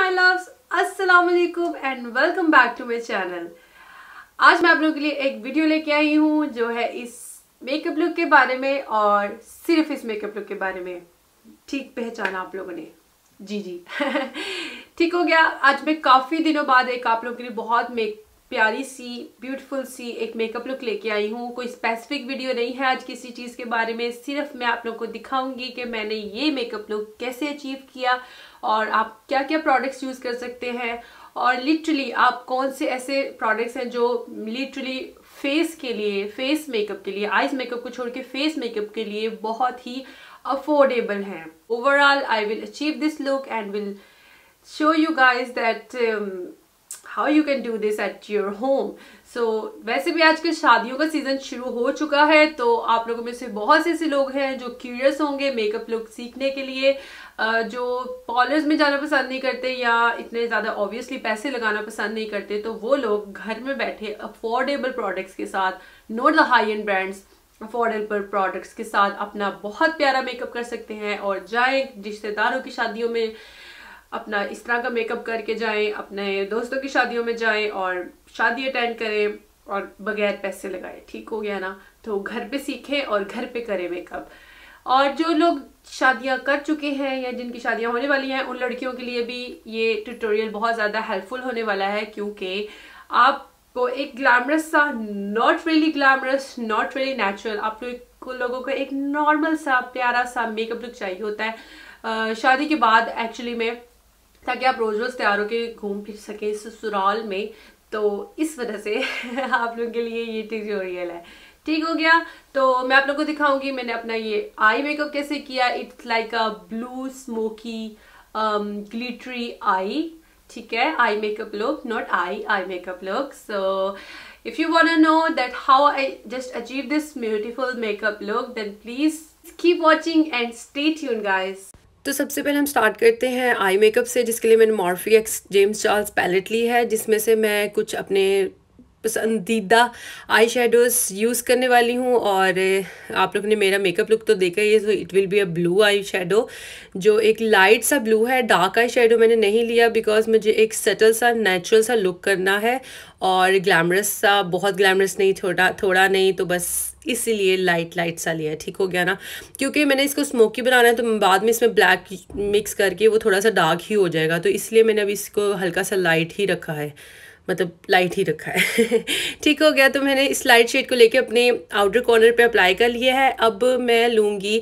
माई loves अस्सलाम and welcome back to my channel आज मैं आप लोगों के लिए एक वीडियो लेके आई हूँ जो है इस मेकअप लुक के बारे में और सिर्फ इस मेकअप लुक के बारे में ठीक पहचाना आप लोगों ने जी जी ठीक हो गया आज मैं काफ़ी दिनों बाद एक आप लोगों के लिए बहुत मेक प्यारी सी ब्यूटीफुल सी एक मेकअप लुक लेके आई हूँ कोई स्पेसिफिक वीडियो नहीं है आज किसी चीज़ के बारे में सिर्फ मैं आप लोगों को दिखाऊंगी कि मैंने ये मेकअप लुक कैसे अचीव किया और आप क्या क्या प्रोडक्ट्स यूज़ कर सकते हैं और लिटरली आप कौन से ऐसे प्रोडक्ट्स हैं जो लिटरली फेस के लिए फेस मेकअप के लिए आइज मेकअप को छोड़ के फेस मेकअप के लिए बहुत ही अफोर्डेबल हैं overall I will achieve this look and will show you guys that how you can do this at your home so वैसे भी आजकल शादियों का सीज़न शुरू हो चुका है तो आप लोगों में से बहुत से ऐसे लोग हैं जो क्यूरियस होंगे मेकअप लुक सीखने के लिए जो पॉलर्स में जाना पसंद नहीं करते या इतने ज़्यादा ऑब्वियसली पैसे लगाना पसंद नहीं करते तो वो लोग घर में बैठे अफोर्डेबल प्रोडक्ट्स के साथ not the high end brands affordable products के साथ अपना बहुत प्यारा मेकअप कर सकते हैं और जाए रिश्तेदारों की शादियों में अपना इस तरह का मेकअप करके जाएं अपने दोस्तों की शादियों में जाएं और शादी अटेंड करें और बगैर पैसे लगाए ठीक हो गया ना तो घर पे सीखें और घर पे करें मेकअप और जो लोग शादियां कर चुके हैं या जिनकी शादियां होने वाली हैं उन लड़कियों के लिए भी ये ट्यूटोरियल बहुत ज़्यादा हेल्पफुल होने वाला है क्योंकि आपको एक ग्लैमरस सा not really glamorous not really natural आप लोग लोगों को एक नॉर्मल सा प्यारा सा मेकअप लुक चाहिए होता है शादी के बाद एक्चुअली में ताकि आप रोज़ रोज़ तैयार होकर घूम फिर सकें ससुराल में तो इस वजह से आप लोगों के लिए ये ट्यूटोरियल है ठीक हो गया तो मैं आप लोगों को दिखाऊंगी मैंने अपना ये आई मेकअप कैसे किया it's like a blue smoky glittery eye ठीक है eye makeup look not eye eye makeup look so if you want to know that how I just achieve this beautiful makeup look then please keep watching and stay tuned guys तो सबसे पहले हम start करते हैं eye makeup से जिसके लिए मैंने Morphe x James Charles palette ली है जिसमें से मैं कुछ अपने पसंदीदा आई शेडोज़ यूज़ करने वाली हूँ और आप लोग ने मेरा मेकअप लुक तो देखा ही है so it will be a blue eye shadow जो एक लाइट सा ब्लू है डार्क आई शेडो मैंने नहीं लिया बिकॉज मुझे एक सटल सा नेचुरल सा लुक करना है और ग्लैमरस सा बहुत ग्लैमरस नहीं थोड़ा थोड़ा नहीं तो बस इसीलिए लाइट लाइट सा लिया है ठीक हो गया ना क्योंकि मैंने इसको स्मोकी बनाना है तो बाद में इसमें ब्लैक मिक्स करके वो थोड़ा सा डार्क ही हो जाएगा तो इसलिए मैंने अभी इसको हल्का सा लाइट ही रखा है मतलब लाइट ही रखा है ठीक हो गया तो मैंने इस लाइट शेड को लेके अपने आउटर कॉर्नर पे अप्लाई कर लिया है अब मैं लूँगी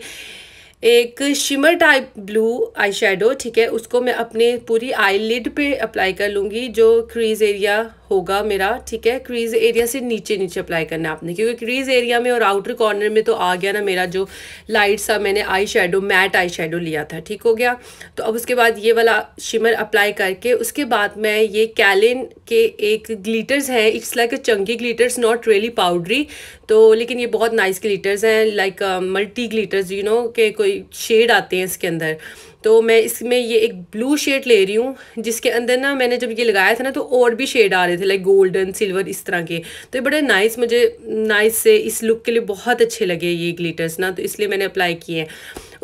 एक shimmer type blue eye shadow ठीक है उसको मैं अपने पूरी आई लिड पर अप्लाई कर लूँगी जो क्रीज़ एरिया होगा मेरा ठीक है क्रीज़ एरिया से नीचे नीचे अप्लाई करना आपने क्योंकि क्रीज़ एरिया में और आउटर कॉर्नर में तो आ गया ना मेरा जो लाइट सा मैंने eye shadow matte eye shadow लिया था ठीक हो गया तो अब उसके बाद ये वाला शिमर अप्लाई करके उसके बाद मैं ये कैलिन के एक ग्लीटर्स हैं it's like a chunky glitters not really powdery तो लेकिन ये बहुत नाइस ग्लीटर्स हैं like multi glitters you know के कोई शेड आते हैं इसके अंदर तो मैं इसमें ये एक ब्लू शेड ले रही हूँ जिसके अंदर ना मैंने जब ये लगाया था ना तो और भी शेड आ रहे थे लाइक गोल्डन सिल्वर इस तरह के तो ये बड़े नाइस मुझे नाइस से इस लुक के लिए बहुत अच्छे लगे ये ग्लिटर्स ना तो इसलिए मैंने अप्लाई किए हैं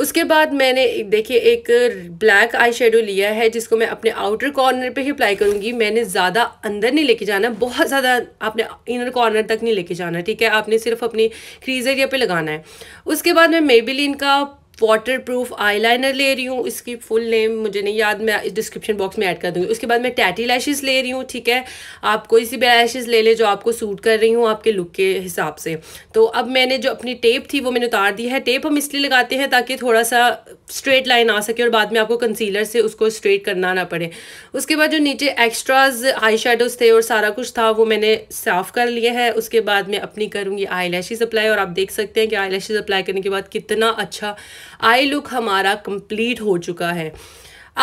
उसके बाद मैंने देखिए एक ब्लैक आई शेडो लिया है जिसको मैं अपने आउटर कॉर्नर पे ही अप्लाई करूँगी मैंने ज़्यादा अंदर नहीं लेके जाना बहुत ज़्यादा आपने इनर कॉर्नर तक नहीं लेके जाना ठीक है आपने सिर्फ अपनी क्रीज एरिया पे लगाना है उसके बाद मैं मेबिलिन का वाटर प्रूफ आई लाइनर ले रही हूँ हूँ इसकी फुल नेम मुझे नहीं याद मैं डिस्क्रिप्शन बॉक्स में ऐड कर दूँगी उसके बाद मैं टैटी लैशेज़ ले रही हूँ ठीक है आप कोई सी भी लैशेज़ ले लें जो आपको सूट कर रही हूँ आपके लुक के हिसाब से तो अब मैंने जो अपनी टेप थी वो मैंने उतार दी है टेप हम इसलिए लगाते हैं ताकि थोड़ा सा स्ट्रेट लाइन आ सके और बाद में आपको कंसीलर से उसको स्ट्रेट करना ना पड़े उसके बाद जो नीचे एक्स्ट्राज आई शेडोज़ थे और सारा कुछ था वो मैंने साफ़ कर लिया है उसके बाद मैं अपनी करूँगी आई लैशेज़ अप्लाई और आप देख सकते हैं कि आई लैशेज़ अप्लाई करने के बाद कितना अच्छा आई लुक हमारा कंप्लीट हो चुका है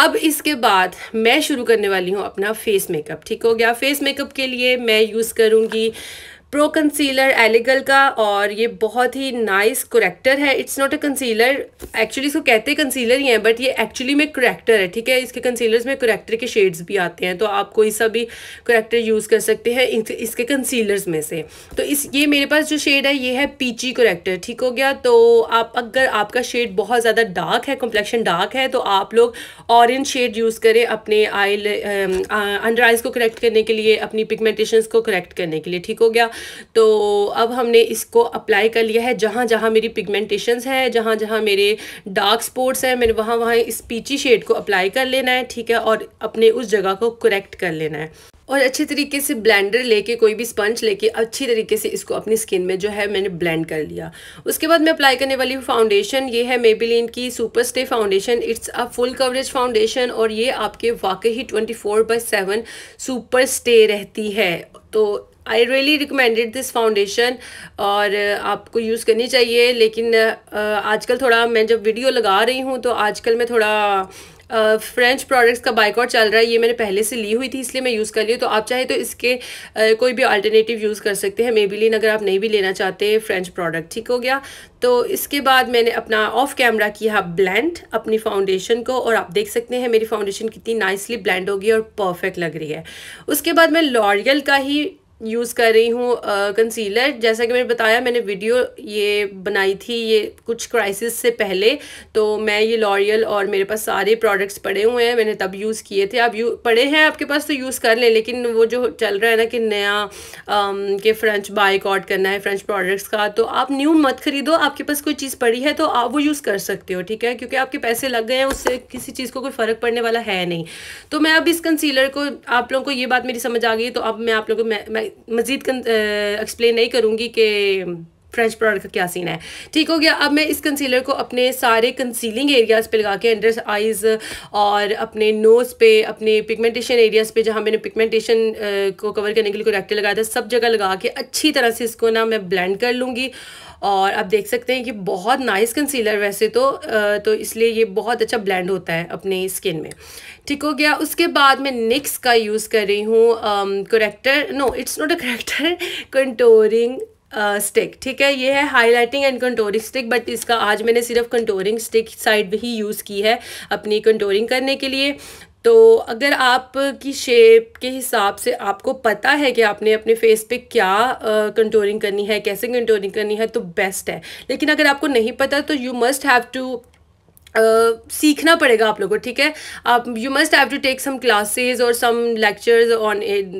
अब इसके बाद मैं शुरू करने वाली हूँ अपना फेस मेकअप ठीक हो गया फेस मेकअप के लिए मैं यूज़ करूँगी प्रो कंसीलर एलिगल का और ये बहुत ही नाइस करेक्टर है it's not a concealer actually इसको कहते कंसीलर ही हैं बट ये एक्चुअली में करेक्टर है ठीक है इसके कंसीलर्स में करेक्टर के शेड्स भी आते हैं तो आप कोई सा भी करेक्टर यूज़ कर सकते हैं इसके कंसीलर्स में से तो इस ये मेरे पास जो शेड है ये है पीची करेक्टर ठीक हो गया तो आप अगर आपका शेड बहुत ज़्यादा डार्क है कम्प्लेक्शन डार्क है तो आप लोग ऑरेंज शेड यूज़ करें अपने आई अंडर आइज़ को करेक्ट करने के लिए अपनी पिगमेंटेशन को करेक्ट करने के लिए ठीक हो गया तो अब हमने इसको अप्लाई कर लिया है जहाँ जहाँ मेरी पिगमेंटेशंस हैं जहाँ जहाँ मेरे डार्क स्पॉट्स हैं मैंने वहाँ वहाँ इस पीची शेड को अप्लाई कर लेना है ठीक है और अपने उस जगह को करेक्ट कर लेना है और अच्छे तरीके से ब्लेंडर लेके कोई भी स्पंज लेके अच्छी तरीके से इसको अपनी स्किन में जो है मैंने ब्लेंड कर लिया उसके बाद मैं अप्लाई करने वाली हूँ फाउंडेशन ये है मेबिलिन की super stay foundation it's a full coverage foundation और ये आपके वाकई ही twenty four by seven super stay रहती है तो I really recommended this foundation और uh, आपको यूज़ करनी चाहिए लेकिन uh, आजकल थोड़ा मैं जब वीडियो लगा रही हूँ तो आजकल मैं थोड़ा फ्रेंच uh, प्रोडक्ट्स का बाइकआउट चल रहा है ये मैंने पहले से ली हुई थी इसलिए मैं यूज़ कर ली तो आप चाहे तो इसके uh, कोई भी अल्टरनेटिव यूज़ कर सकते हैं मे बी लेन अगर आप नहीं भी लेना चाहते फ्रेंच प्रोडक्ट ठीक हो गया तो इसके बाद मैंने अपना ऑफ कैमरा किया ब्लेंड अपनी फाउंडेशन को और आप देख सकते हैं मेरी फाउंडेशन कितनी नाइसली ब्लेंड होगी और परफेक्ट लग रही है उसके बाद मैं लॉरियल का ही यूज़ कर रही हूँ कंसीलर जैसा कि मैंने बताया मैंने वीडियो ये बनाई थी ये कुछ क्राइसिस से पहले तो मैं ये लॉरियल और मेरे पास सारे प्रोडक्ट्स पड़े हुए हैं मैंने तब यूज़ किए थे आप यू पड़े हैं आपके पास तो यूज़ कर लें लेकिन वो जो चल रहा है ना कि नया आम, के फ्रेंच बाइकआउट करना है फ्रेंच प्रोडक्ट्स का तो आप न्यू मत ख़रीदो आपके पास कोई चीज़ पड़ी है तो आप वो यूज़ कर सकते हो ठीक है क्योंकि आपके पैसे लग गए हैं उससे किसी चीज़ को कोई फ़र्क पड़ने वाला है नहीं तो मैं अब इस कंसीलर को आप लोगों को ये बात मेरी समझ आ गई तो अब मैं आप लोगों को मैं मज़ीद एक्सप्लेन नहीं करूँगी कि फ्रेंच प्रोडक्ट का क्या सीन है ठीक हो गया अब मैं इस कंसीलर को अपने सारे कंसीलिंग एरियाज़ पे लगा के अंडर आइज़ और अपने नोज़ पे अपने पिगमेंटेशन एरियाज़ पे जहाँ मैंने पिगमेंटेशन को कवर करने के लिए कोरेक्टर लगाया था सब जगह लगा के अच्छी तरह से इसको ना मैं ब्लेंड कर लूँगी और आप देख सकते हैं कि बहुत नाइस कंसीलर वैसे तो तो इसलिए ये बहुत अच्छा ब्लेंड होता है अपने स्किन में ठीक हो गया उसके बाद मैं निक्स का यूज़ कर रही हूँ corrector no it's not a corrector contouring stick uh, ठीक है ये है highlighting and contouring stick but इसका आज मैंने सिर्फ कंटोरिंग स्टिक साइड भी ही यूज़ की है अपनी कंटोरिंग करने के लिए तो अगर आप की शेप के हिसाब से आपको पता है कि आपने अपने फेस पे क्या कंटोरिंग करनी है कैसे कंटोरिंग करनी है तो बेस्ट है लेकिन अगर आपको नहीं पता तो you must have to Uh, सीखना पड़ेगा आप लोगों को ठीक है आप you must have to take some classes और some lectures on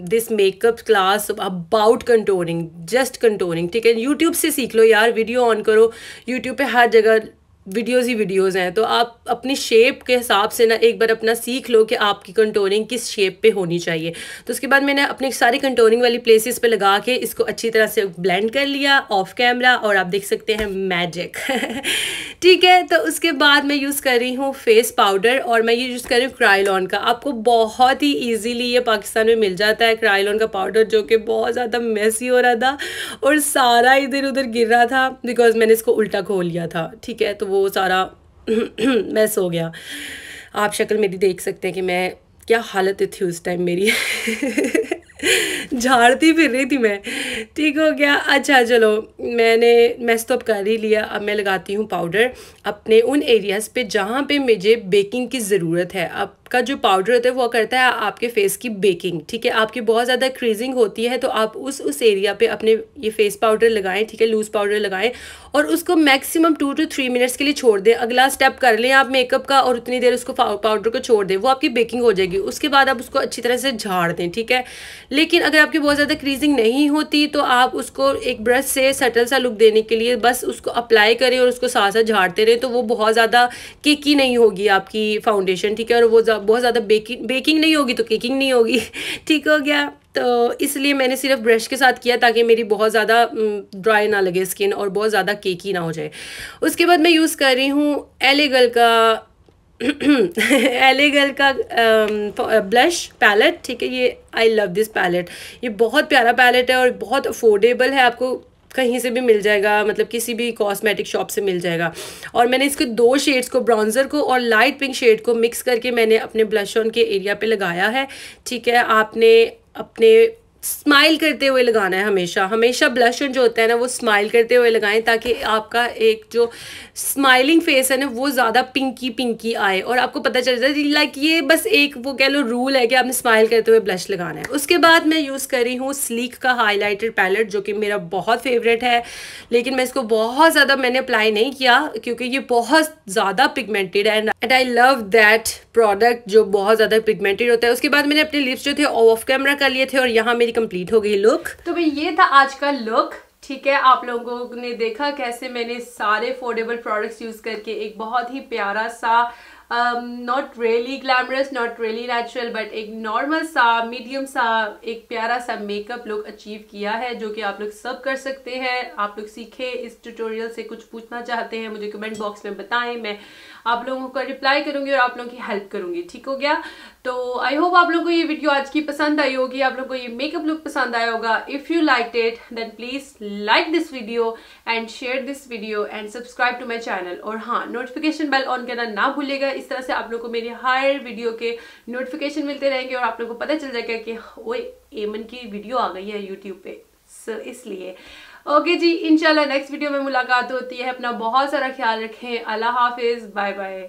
this makeup class about contouring just contouring ठीक है यूट्यूब से सीख लो यार वीडियो ऑन करो यूट्यूब पे हर जगह वीडियोज़ ही वीडियोज़ हैं तो आप अपनी शेप के हिसाब से ना एक बार अपना सीख लो कि आपकी कंटोरिंग किस शेप पे होनी चाहिए तो उसके बाद मैंने अपनी सारी कंटोरिंग वाली प्लेसेस पे लगा के इसको अच्छी तरह से ब्लेंड कर लिया ऑफ कैमरा और आप देख सकते हैं मैजिक ठीक है तो उसके बाद मैं यूज़ कर रही हूँ फेस पाउडर और मैं ये यूज़ कर रही हूँ क्राइलॉन का आपको बहुत ही ईजीली ये पाकिस्तान में मिल जाता है क्राइलॉन का पाउडर जो कि बहुत ज़्यादा मेसी हो रहा था और सारा इधर उधर गिर रहा था बिकॉज मैंने इसको उल्टा खोल लिया था ठीक है तो वो सारा मैस हो गया आप शक्ल मेरी देख सकते हैं कि मैं क्या हालत थी उस टाइम मेरी झाड़ती फिर रही थी मैं ठीक हो गया अच्छा चलो मैंने मैस तो अब कर ही लिया अब मैं लगाती हूँ पाउडर अपने उन एरियाज़ पे जहाँ पे मुझे बेकिंग की ज़रूरत है अब का जो पाउडर होता है वो करता है आपके फेस की बेकिंग ठीक है आपकी बहुत ज़्यादा क्रीजिंग होती है तो आप उस उस एरिया पे अपने ये फेस पाउडर लगाएं ठीक है लूज़ पाउडर लगाएं और उसको maximum two to three minutes के लिए छोड़ दें अगला स्टेप कर लें आप मेकअप का और उतनी देर उसको पाउडर को छोड़ दें वो आपकी बेकिंग हो जाएगी उसके बाद आप उसको अच्छी तरह से झाड़ दें ठीक है लेकिन अगर आपकी बहुत ज़्यादा क्रीजिंग नहीं होती तो आप उसको एक ब्रश से सटल सा लुक देने के लिए बस उसको अप्लाई करें और उसको साथ साथ झाड़ते रहें तो वो बहुत ज़्यादा केकी नहीं होगी आपकी फाउंडेशन ठीक है और वो बहुत ज़्यादा बेकिंग बेकिंग नहीं होगी तो केकिंग नहीं होगी ठीक हो गया तो इसलिए मैंने सिर्फ ब्रश के साथ किया ताकि मेरी बहुत ज़्यादा ड्राई ना लगे स्किन और बहुत ज़्यादा केकी ना हो जाए उसके बाद मैं यूज़ कर रही हूँ एलेगल का एलेगल का ब्लश पैलेट ठीक है ये आई लव दिस पैलेट ये बहुत प्यारा पैलेट है और बहुत अफोर्डेबल है आपको कहीं से भी मिल जाएगा मतलब किसी भी कॉस्मेटिक शॉप से मिल जाएगा और मैंने इसके दो शेड्स को ब्राउन्ज़र को और लाइट पिंक शेड को मिक्स करके मैंने अपने ब्लश ऑन के एरिया पे लगाया है ठीक है आपने अपने स्माइल करते हुए लगाना है हमेशा हमेशा ब्लशन जो होता है ना वो स्माइल करते हुए लगाएं ताकि आपका एक जो स्माइलिंग फेस है ना वो ज़्यादा पिंकी पिंकी आए और आपको पता चल जाए लाइक ये बस एक वो कह लो रूल है कि आपने स्माइल करते हुए ब्लश लगाना है उसके बाद मैं यूज़ कर रही हूँ स्लीक का हाईलाइटेड पैलेट जो कि मेरा बहुत फेवरेट है लेकिन मैं इसको बहुत ज़्यादा मैंने अप्लाई नहीं किया क्योंकि ये बहुत ज़्यादा पिगमेंटेड है and I love that product जो बहुत ज़्यादा पिगमेंटेड होता है उसके बाद मैंने अपने लिप्स जो थे ऑफ कैमरा कर लिए थे और यहाँ मेरी मेरी कंप्लीट हो गई लुक तो भाई ये था आज का लुक ठीक है आप लोगों ने देखा कैसे मैंने सारे अफोर्डेबल प्रोडक्ट्स यूज़ करके एक बहुत ही प्यारा सा not really glamorous not really natural but एक नॉर्मल सा मीडियम सा एक प्यारा सा मेकअप लुक अचीव किया है जो कि आप लोग सब कर सकते हैं आप लोग सीखे इस ट्यूटोरियल से कुछ पूछना चाहते हैं मुझे कमेंट बॉक्स में बताएं मैं आप लोगों का रिप्लाई करूँगी और आप लोगों की हेल्प करूंगी ठीक हो गया तो आई होप आप लोगों को ये वीडियो आज की पसंद आई होगी आप लोगों को ये मेकअप लुक पसंद आया होगा if you like it then please like this video and share this video and subscribe to my channel और हाँ नोटिफिकेशन बेल ऑन करना ना भूलेगा इस तरह से आप लोग को मेरे हर वीडियो के नोटिफिकेशन मिलते रहेंगे और आप लोग को पता चल जाएगा कि वो एमन की वीडियो आ गई है यूट्यूब पे सो so, इसलिए ओके जी इंशाल्लाह नेक्स्ट वीडियो में मुलाकात होती है अपना बहुत सारा ख्याल रखें अल्लाह हाफिज बाय बाय